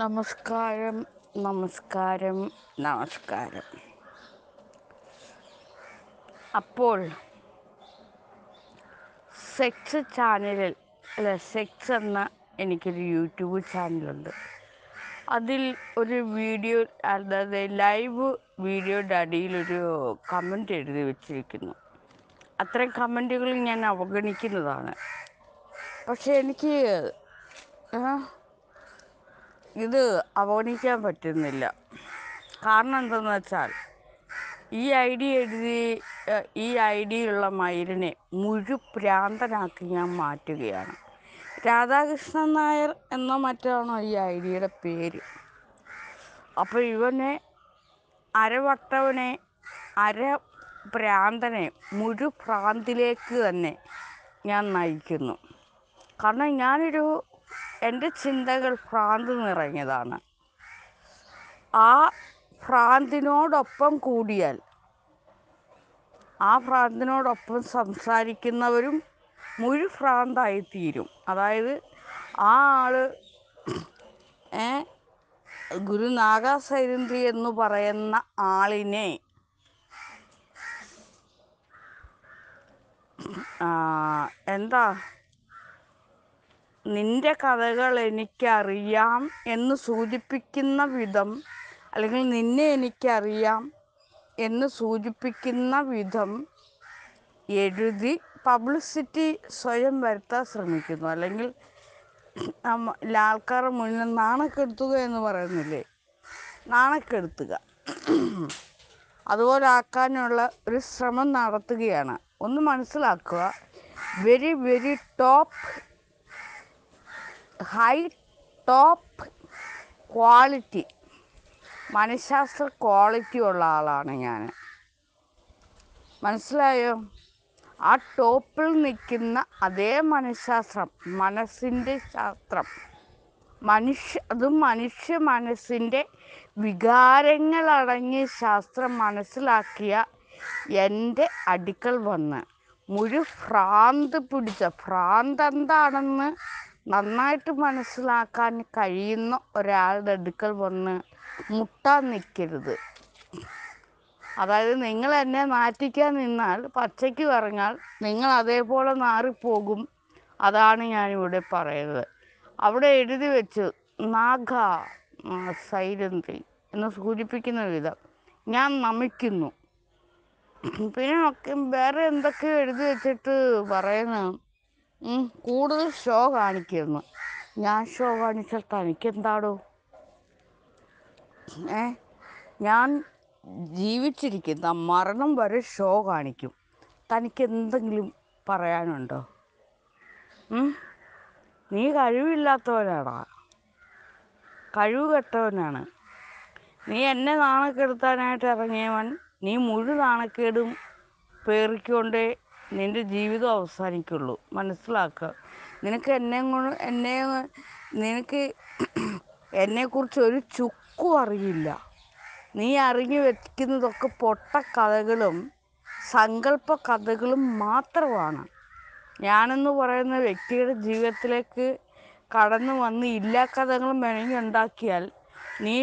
നമസ്കാരം നമസ്കാരം നമസ്കാരം അപ്പോൾ സെക്സ് ചാനലിൽ അല്ല സെക്സ് എന്ന എനിക്കൊരു യൂട്യൂബ് ചാനലുണ്ട് അതിൽ ഒരു വീഡിയോ അതായത് ലൈവ് വീഡിയോയുടെ അടിയിലൊരു കമൻ്റ് എഴുതി വെച്ചിരിക്കുന്നു അത്രയും കമൻറ്റുകൾ ഞാൻ അവഗണിക്കുന്നതാണ് പക്ഷേ എനിക്ക് ഇത് അവഗണിക്കാൻ പറ്റുന്നില്ല കാരണം എന്തെന്ന് വെച്ചാൽ ഈ ഐ ഡി എഴുതി ഈ ഐ ഡിയുള്ള മയിലിനെ മുഴുപ്രാന്തനാക്കി ഞാൻ മാറ്റുകയാണ് രാധാകൃഷ്ണൻ നായർ എന്ന മറ്റാണോ ഈ ഐ ഡിയുടെ പേര് അപ്പോൾ ഇവനെ അരവട്ടവനെ അര ഭ്രാന്തനെ മുഴുപ്രാന്തിലേക്ക് തന്നെ ഞാൻ നയിക്കുന്നു കാരണം ഞാനൊരു എൻ്റെ ചിന്തകൾ ഭ്രാന്ത് നിറഞ്ഞതാണ് ആ ഭ്രാന്തിനോടൊപ്പം കൂടിയാൽ ആ ഭ്രാന്തിനോടൊപ്പം സംസാരിക്കുന്നവരും മുഴു തീരും അതായത് ആ ആൾ ഗുരു നാഗാസൈരന്തി എന്ന് പറയുന്ന ആളിനെ എന്താ നിന്റെ കഥകൾ എനിക്കറിയാം എന്ന് സൂചിപ്പിക്കുന്ന വിധം അല്ലെങ്കിൽ നിന്നെ എനിക്കറിയാം എന്ന് സൂചിപ്പിക്കുന്ന വിധം എഴുതി പബ്ലിസിറ്റി സ്വയം വരുത്താൻ ശ്രമിക്കുന്നു അല്ലെങ്കിൽ ആൾക്കാരുടെ മുന്നിൽ നാണക്കെടുത്തുക എന്ന് പറയുന്നില്ലേ നാണക്കെടുത്തുക അതുപോലെ ആക്കാനുള്ള ഒരു ശ്രമം നടത്തുകയാണ് ഒന്ന് മനസ്സിലാക്കുക very very top high top quality മനഃശാസ്ത്ര ക്വാളിറ്റി ഉള്ള ആളാണ് ഞാൻ മനസ്സിലായോ ആ ടോപ്പിൽ നിൽക്കുന്ന അതേ മനഃശാസ്ത്രം മനസ്സിൻ്റെ ശാസ്ത്രം മനുഷ്യ അതും മനുഷ്യ മനസ്സിൻ്റെ വികാരങ്ങളടങ്ങിയ ശാസ്ത്രം മനസ്സിലാക്കിയ എൻ്റെ അടുക്കൽ വന്ന് മുഴു ഭ്രാന്ത് പിടിച്ച ഭ്രാന്ത് എന്താണെന്ന് നന്നായിട്ട് മനസ്സിലാക്കാൻ കഴിയുന്ന ഒരാളുടെ അടുക്കൽ വന്ന് മുട്ടാൻ നിൽക്കരുത് അതായത് നിങ്ങൾ എന്നെ നാറ്റിക്കാൻ നിന്നാൽ പച്ചയ്ക്ക് പറഞ്ഞാൽ നിങ്ങൾ അതേപോലെ നാറിപ്പോകും അതാണ് ഞാനിവിടെ പറയുന്നത് അവിടെ എഴുതി വെച്ച് നാഗ സൈലന്തി എന്ന് സൂചിപ്പിക്കുന്ന വിധം ഞാൻ നമിക്കുന്നു പിന്നെ വേറെ എന്തൊക്കെയോ എഴുതി വെച്ചിട്ട് പറയുന്നു കൂടുതൽ ഷോ കാണിക്കുന്നു ഞാൻ ഷോ കാണിച്ചാൽ തനിക്കെന്താടോ ഏ ഞാൻ ജീവിച്ചിരിക്കുന്ന മരണം വരെ ഷോ കാണിക്കും തനിക്ക് എന്തെങ്കിലും പറയാനുണ്ടോ നീ കഴിവില്ലാത്തവനാടാ കഴിവ് കെട്ടവനാണ് നീ എന്നെ നാണക്കെടുത്താനായിട്ട് ഇറങ്ങിയവൻ നീ മുഴു നാണക്കേടും പേറിക്കൊണ്ടേ നിൻ്റെ ജീവിതം അവസാനിക്കുള്ളൂ മനസ്സിലാക്കുക നിനക്ക് എന്നെ എന്നെ നിനക്ക് എന്നെക്കുറിച്ച് ഒരു ചുക്കും അറിയില്ല നീ അറിഞ്ഞു വയ്ക്കുന്നതൊക്കെ പൊട്ട കഥകളും സങ്കല്പ കഥകളും മാത്രമാണ് ഞാനെന്ന് പറയുന്ന വ്യക്തിയുടെ ജീവിതത്തിലേക്ക് കടന്നു വന്ന് ഇല്ലാ കഥകളും മെനഞ്ഞുണ്ടാക്കിയാൽ ഉണ്ടാക്കിയാൽ നീ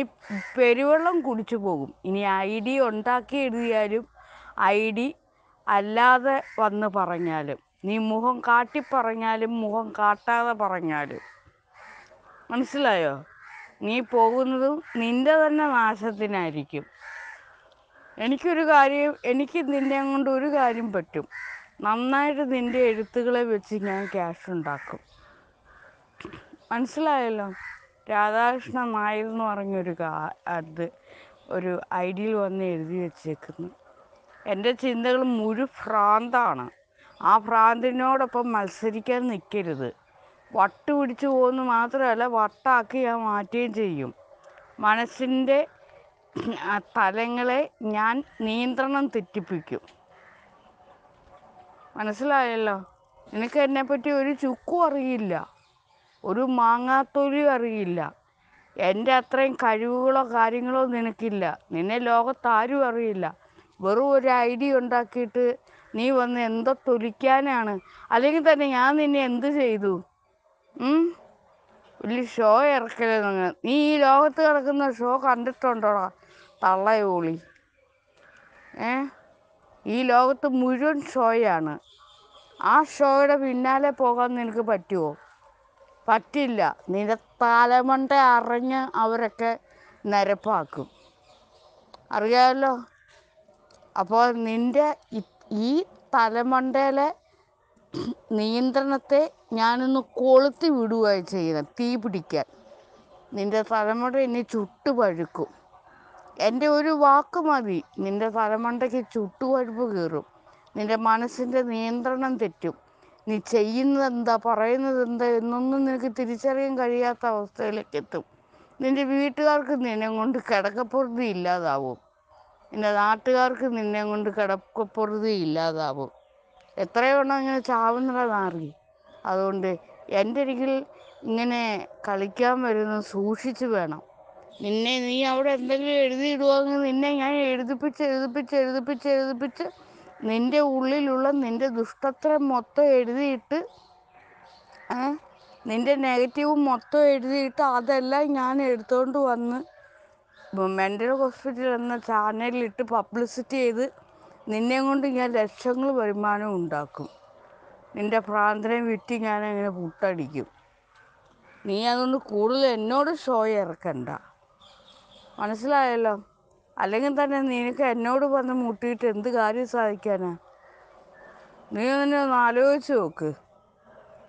പെരുവെള്ളം കുടിച്ചു പോകും ഇനി ഐ ഡി ഉണ്ടാക്കി എഴുതിയാലും ഐ ഡി അല്ലാതെ വന്ന് പറഞ്ഞാലും നീ മുഖം കാട്ടി പറഞ്ഞാലും മുഖം കാട്ടാതെ പറഞ്ഞാലും മനസ്സിലായോ നീ പോകുന്നതും നിന്റെ തന്നെ നാശത്തിനായിരിക്കും എനിക്കൊരു കാര്യം എനിക്ക് നിന്നെ കൊണ്ട് ഒരു കാര്യം പറ്റും നന്നായിട്ട് നിന്റെ എഴുത്തുകളെ വെച്ച് ഞാൻ ക്യാഷ് ഉണ്ടാക്കും മനസ്സിലായല്ലോ രാധാകൃഷ്ണ നായർ എന്ന് പറഞ്ഞൊരു കാ അത് ഒരു ഐഡിയിൽ വന്ന് എഴുതി വെച്ചേക്കുന്നു എൻ്റെ ചിന്തകൾ മുഴു ഭ്രാന്താണ് ആ ഭ്രാന്തിനോടൊപ്പം മത്സരിക്കാൻ നിൽക്കരുത് വട്ട് പിടിച്ചു പോകുന്ന മാത്രമല്ല വട്ടാക്കി ഞാൻ മാറ്റുകയും ചെയ്യും മനസ്സിൻ്റെ തലങ്ങളെ ഞാൻ നിയന്ത്രണം തെറ്റിപ്പിക്കും മനസ്സിലായല്ലോ നിനക്ക് എന്നെപ്പറ്റി ഒരു ചുക്കും അറിയില്ല ഒരു മാങ്ങാത്തൊലിയും അറിയില്ല എൻ്റെ അത്രയും കഴിവുകളോ കാര്യങ്ങളോ നിനക്കില്ല നിന്നെ ലോകത്താരും അറിയില്ല വെറും ഒരു ഡി ഉണ്ടാക്കിയിട്ട് നീ വന്ന് എന്തോ തൊലിക്കാനാണ് അല്ലെങ്കിൽ തന്നെ ഞാൻ നിന്നെ എന്ത് ചെയ്തു വലിയ ഷോ ഇറക്കലേ നീ ഈ ലോകത്ത് കിടക്കുന്ന ഷോ കണ്ടിട്ടുണ്ടോടാ തള്ളയോളി ഏ ഈ ലോകത്ത് മുഴുവൻ ഷോയാണ് ആ ഷോയുടെ പിന്നാലെ പോകാൻ നിനക്ക് പറ്റുമോ പറ്റില്ല നിന്റെ തലമണ്ട അറിഞ്ഞ് അവരൊക്കെ നരപ്പാക്കും അറിയാമല്ലോ അപ്പോൾ നിന്റെ ഈ തലമണ്ടയിലെ നിയന്ത്രണത്തെ ഞാനിന്ന് കൊളുത്തി വിടുകയാണ് ചെയ്യുന്നത് തീ പിടിക്കാൻ നിന്റെ തലമുണ്ട എന്നെ ചുട്ടുപഴുക്കും എൻ്റെ ഒരു വാക്ക് മതി നിന്റെ തലമണ്ടയ്ക്ക് ചുട്ടുപഴുപ്പ് കീറും നിന്റെ മനസ്സിൻ്റെ നിയന്ത്രണം തെറ്റും നീ ചെയ്യുന്നത് എന്താ പറയുന്നത് എന്താ എന്നൊന്നും നിനക്ക് തിരിച്ചറിയാൻ കഴിയാത്ത അവസ്ഥയിലേക്ക് എത്തും നിന്റെ വീട്ടുകാർക്ക് നിന്നെ കൊണ്ട് കിടക്കപ്പുറത്ത് ഇല്ലാതാവും നിന്റെ നാട്ടുകാർക്ക് നിന്നെ കൊണ്ട് കിടക്കപ്പുറതി ഇല്ലാതാവും എത്രയോണം ഇങ്ങനെ ചാവുന്നതാറി അതുകൊണ്ട് എൻ്റെ അരികിൽ ഇങ്ങനെ കളിക്കാൻ വരുന്ന സൂക്ഷിച്ചു വേണം നിന്നെ നീ അവിടെ എന്തെങ്കിലും എഴുതിയിടുവാങ്കിൽ നിന്നെ ഞാൻ എഴുതിപ്പിച്ച് എഴുതിപ്പിച്ച് എഴുതിപ്പിച്ച് എഴുതിപ്പിച്ച് നിൻ്റെ ഉള്ളിലുള്ള നിൻ്റെ ദുഷ്ടത്രം മൊത്തം എഴുതിയിട്ട് നിൻ്റെ നെഗറ്റീവ് മൊത്തം എഴുതിയിട്ട് അതെല്ലാം ഞാൻ എടുത്തുകൊണ്ട് വന്ന് മെന്റൽ ഹോസ്പിറ്റൽ എന്ന ചാനലിലിട്ട് പബ്ലിസിറ്റി ചെയ്ത് നിന്നെ കൊണ്ട് ഞാൻ ലക്ഷങ്ങൾ വരുമാനം ഉണ്ടാക്കും നിന്റെ പ്രാന്തനെ വിറ്റ് ഞാൻ അങ്ങനെ പുട്ടടിക്കും നീ അതുകൊണ്ട് കൂടുതൽ എന്നോട് ഷോ ഇറക്കണ്ട മനസ്സിലായല്ലോ അല്ലെങ്കിൽ തന്നെ നിനക്ക് എന്നോട് വന്ന് മുട്ടിയിട്ട് എന്ത് കാര്യം സാധിക്കാനാ നീ തന്നെ ഒന്ന് ആലോചിച്ച് നോക്ക്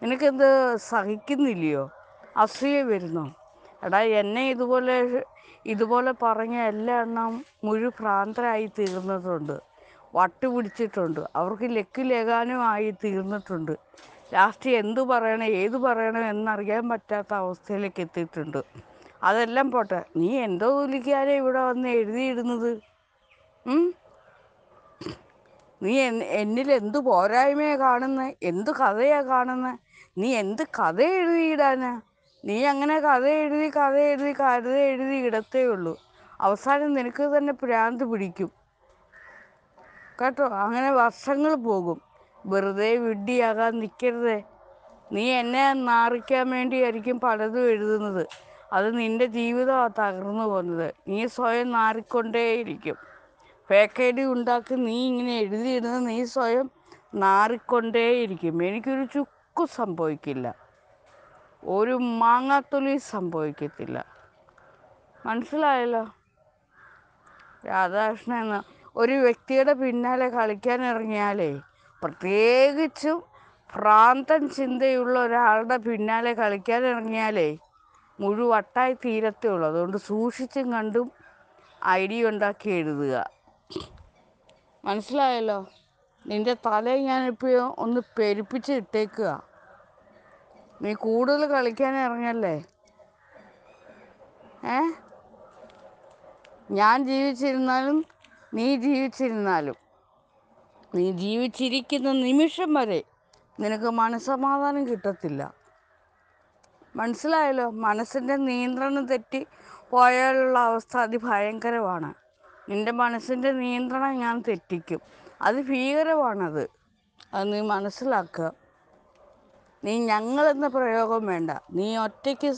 നിനക്കെന്ത് സഹിക്കുന്നില്ലയോ അസൂയ വരുന്നോ എടാ എന്നെ ഇതുപോലെ ഇതുപോലെ പറഞ്ഞ എല്ലാ എണ്ണം മുഴു ഭ്രാന്തരായി തീർന്നിട്ടുണ്ട് വട്ട് പിടിച്ചിട്ടുണ്ട് അവർക്ക് ലക്കിലേകാനുമായി തീർന്നിട്ടുണ്ട് ലാസ്റ്റ് എന്ത് പറയണം ഏത് പറയണം എന്നറിയാൻ പറ്റാത്ത അവസ്ഥയിലേക്ക് എത്തിയിട്ടുണ്ട് അതെല്ലാം പോട്ടെ നീ എന്തോ തൊലിക്കാരെ ഇവിടെ വന്ന് എഴുതിയിടുന്നത് നീ എന്നിൽ എന്ത് പോരായ്മയാണ് കാണുന്നത് എന്ത് കഥയാണ് കാണുന്നത് നീ എന്ത് കഥ എഴുതിയിടാനാ നീ അങ്ങനെ കഥ എഴുതി കഥ എഴുതി കഥ എഴുതി ഇടത്തേ ഉള്ളൂ അവസാനം നിനക്ക് തന്നെ പ്രാന്ത് പിടിക്കും കേട്ടോ അങ്ങനെ വർഷങ്ങൾ പോകും വെറുതെ വിഡ്ഢിയാകാൻ നിൽക്കരുതേ നീ എന്നെ നാറിക്കാൻ വേണ്ടിയായിരിക്കും പലതും എഴുതുന്നത് അത് നിന്റെ ജീവിതമാണ് തകർന്നു പോകുന്നത് നീ സ്വയം നാറിക്കൊണ്ടേയിരിക്കും ഫേക്കേഡി ഉണ്ടാക്കി നീ ഇങ്ങനെ എഴുതിയിരുന്നത് നീ സ്വയം നാറിക്കൊണ്ടേയിരിക്കും എനിക്കൊരു ചുക്കും സംഭവിക്കില്ല ഒരു മാങ്ങാത്തൊലി സംഭവിക്കത്തില്ല മനസ്സിലായല്ലോ രാധാകൃഷ്ണൻ എന്ന ഒരു വ്യക്തിയുടെ പിന്നാലെ കളിക്കാൻ ഇറങ്ങിയാലേ പ്രത്യേകിച്ചും ഭ്രാന്തൻ ചിന്തയുള്ള ഒരാളുടെ പിന്നാലെ കളിക്കാൻ ഇറങ്ങിയാലേ മുഴുവട്ടായി തീരത്തേ ഉള്ളൂ അതുകൊണ്ട് സൂക്ഷിച്ചും കണ്ടും ഐഡിയ ഉണ്ടാക്കി എഴുതുക മനസ്സിലായല്ലോ നിൻ്റെ തല ഞാനിപ്പോൾ ഒന്ന് പെരുപ്പിച്ച് ഇട്ടേക്കുക നീ കൂടുതൽ കളിക്കാൻ ഇറങ്ങല്ലേ ഏ ഞാൻ ജീവിച്ചിരുന്നാലും നീ ജീവിച്ചിരുന്നാലും നീ ജീവിച്ചിരിക്കുന്ന നിമിഷം വരെ നിനക്ക് മനസ്സമാധാനം കിട്ടത്തില്ല മനസ്സിലായല്ലോ മനസ്സിൻ്റെ നിയന്ത്രണം തെറ്റി പോയാലുള്ള അവസ്ഥ അതിഭയങ്കരമാണ് നിൻ്റെ മനസ്സിൻ്റെ നിയന്ത്രണം ഞാൻ തെറ്റിക്കും അത് ഭീകരമാണത് അത് നീ മനസ്സിലാക്കുക നീ എന്ന പ്രയോഗം വേണ്ട നീ ഒറ്റയ്ക്ക്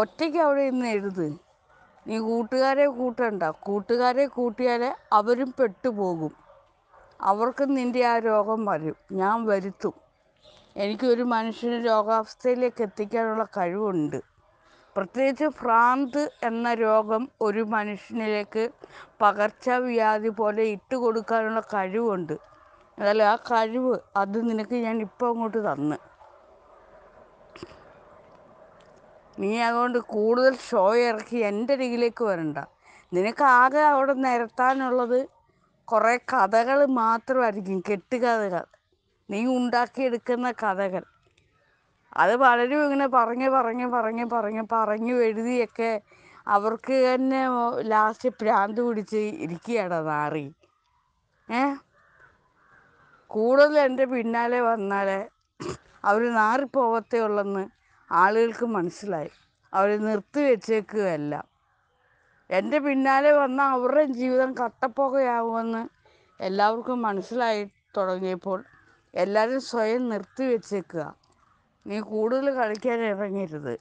ഒറ്റയ്ക്ക് അവിടെ ഇന്ന് എഴുത് നീ കൂട്ടുകാരെ കൂട്ടണ്ട കൂട്ടുകാരെ കൂട്ടിയാൽ അവരും പെട്ടുപോകും അവർക്കും നിൻ്റെ ആ രോഗം വരും ഞാൻ വരുത്തും എനിക്കൊരു മനുഷ്യന് രോഗാവസ്ഥയിലേക്ക് എത്തിക്കാനുള്ള കഴിവുണ്ട് പ്രത്യേകിച്ച് ഭ്രാന്ത് എന്ന രോഗം ഒരു മനുഷ്യനിലേക്ക് പകർച്ചവ്യാധി പോലെ ഇട്ട് കൊടുക്കാനുള്ള കഴിവുണ്ട് അതല്ല ആ കഴിവ് അത് നിനക്ക് ഞാൻ ഇപ്പോൾ അങ്ങോട്ട് തന്ന് നീ അതുകൊണ്ട് കൂടുതൽ ഷോ ഇറക്കി എൻ്റെ അരികിലേക്ക് വരണ്ട നിനക്കാകെ അവിടെ നിരത്താനുള്ളത് കുറേ കഥകൾ മാത്രമായിരിക്കും കെട്ടുകഥകൾ നീ ഉണ്ടാക്കിയെടുക്കുന്ന കഥകൾ അത് പലരും ഇങ്ങനെ പറഞ്ഞ് പറഞ്ഞ് പറഞ്ഞ് പറഞ്ഞ് പറഞ്ഞു എഴുതിയൊക്കെ അവർക്ക് തന്നെ ലാസ്റ്റ് ഭ്രാന്ത് പിടിച്ച് ഇരിക്കുകയാണ് നാറി ഏ കൂടുതൽ എൻ്റെ പിന്നാലെ വന്നാൽ അവർ നാറിപ്പോകത്തേ ഉള്ളെന്ന് ആളുകൾക്ക് മനസ്സിലായി അവർ നിർത്തി വെച്ചേക്കുകയല്ല എൻ്റെ പിന്നാലെ വന്ന അവരുടെ ജീവിതം കട്ടപ്പുകയാവുമെന്ന് എല്ലാവർക്കും മനസ്സിലായി തുടങ്ങിയപ്പോൾ എല്ലാവരും സ്വയം നിർത്തി വെച്ചേക്കുക നീ കൂടുതൽ കളിക്കാൻ ഇറങ്ങരുത്